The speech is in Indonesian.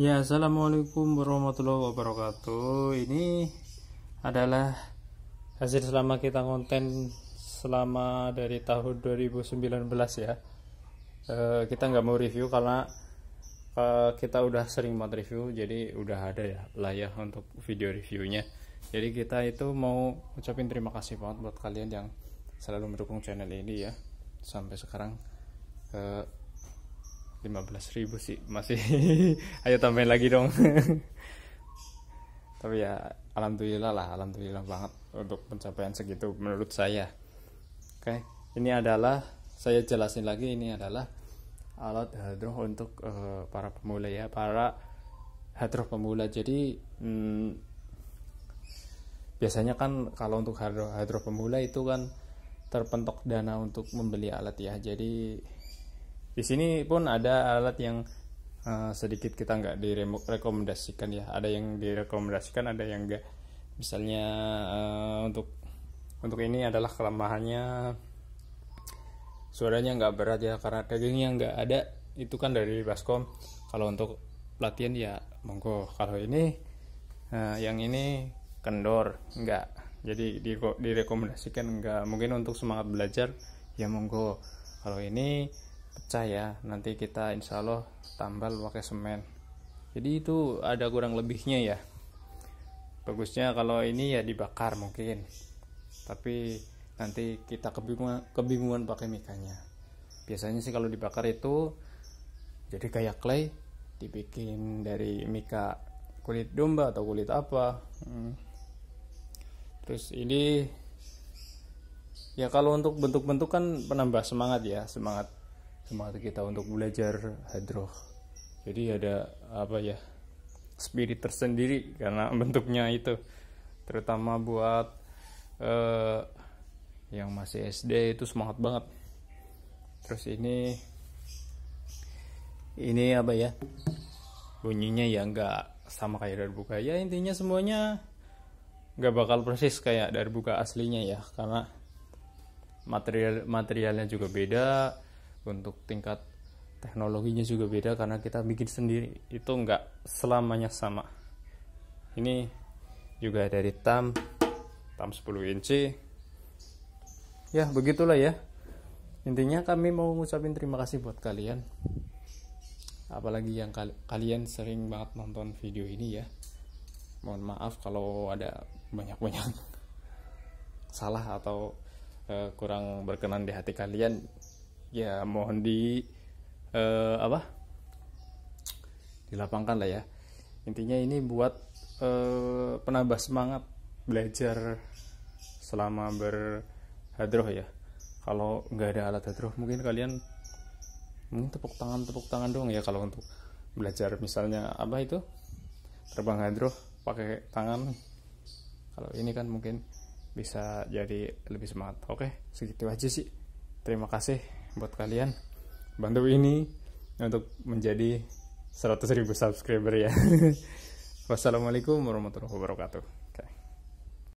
Ya, assalamualaikum warahmatullahi wabarakatuh. Ini adalah hasil selama kita konten selama dari tahun 2019 ya. E, kita nggak mau review karena e, kita udah sering banget review, jadi udah ada ya layak untuk video reviewnya. Jadi kita itu mau ucapin terima kasih banget buat kalian yang selalu mendukung channel ini ya sampai sekarang. E, 15 ribu sih masih ayo tambahin lagi dong tapi ya alhamdulillah lah alhamdulillah banget untuk pencapaian segitu menurut saya oke ini adalah saya jelasin lagi ini adalah alat hadroh untuk uh, para pemula ya para hadroh pemula jadi hmm, biasanya kan kalau untuk hadroh hadroh pemula itu kan terpentok dana untuk membeli alat ya jadi di sini pun ada alat yang uh, sedikit kita nggak direkomendasikan ya. Ada yang direkomendasikan, ada yang nggak. Misalnya uh, untuk untuk ini adalah kelemahannya suaranya nggak berat ya karena dagingnya nggak ada itu kan dari baskom kalau untuk latihan ya monggo kalau ini uh, yang ini kendor nggak. jadi direkomendasikan nggak. mungkin untuk semangat belajar ya monggo kalau ini pecah ya nanti kita insya Allah tambal pakai semen jadi itu ada kurang lebihnya ya bagusnya kalau ini ya dibakar mungkin tapi nanti kita kebingungan, kebingungan pakai mikanya biasanya sih kalau dibakar itu jadi kayak clay dibikin dari mika kulit domba atau kulit apa hmm. terus ini ya kalau untuk bentuk-bentuk kan penambah semangat ya semangat semangat kita untuk belajar hadroh jadi ada apa ya spirit tersendiri karena bentuknya itu terutama buat uh, yang masih SD itu semangat banget terus ini ini apa ya bunyinya ya nggak sama kayak dari buka ya intinya semuanya nggak bakal persis kayak dari buka aslinya ya karena material materialnya juga beda untuk tingkat teknologinya juga beda karena kita bikin sendiri itu nggak selamanya sama ini juga dari tam tam 10 inci ya begitulah ya intinya kami mau ngucapin terima kasih buat kalian apalagi yang kal kalian sering banget nonton video ini ya mohon maaf kalau ada banyak-banyak salah atau uh, kurang berkenan di hati kalian ya mohon di uh, apa dilapangkan lah ya intinya ini buat uh, penambah semangat belajar selama berhadroh ya kalau nggak ada alat hadroh mungkin kalian mungkin tepuk tangan tepuk tangan dong ya kalau untuk belajar misalnya apa itu terbang hadroh pakai tangan kalau ini kan mungkin bisa jadi lebih semangat oke segitu aja sih terima kasih buat kalian bantu ini untuk menjadi 100.000 subscriber ya. Wassalamualaikum warahmatullahi wabarakatuh.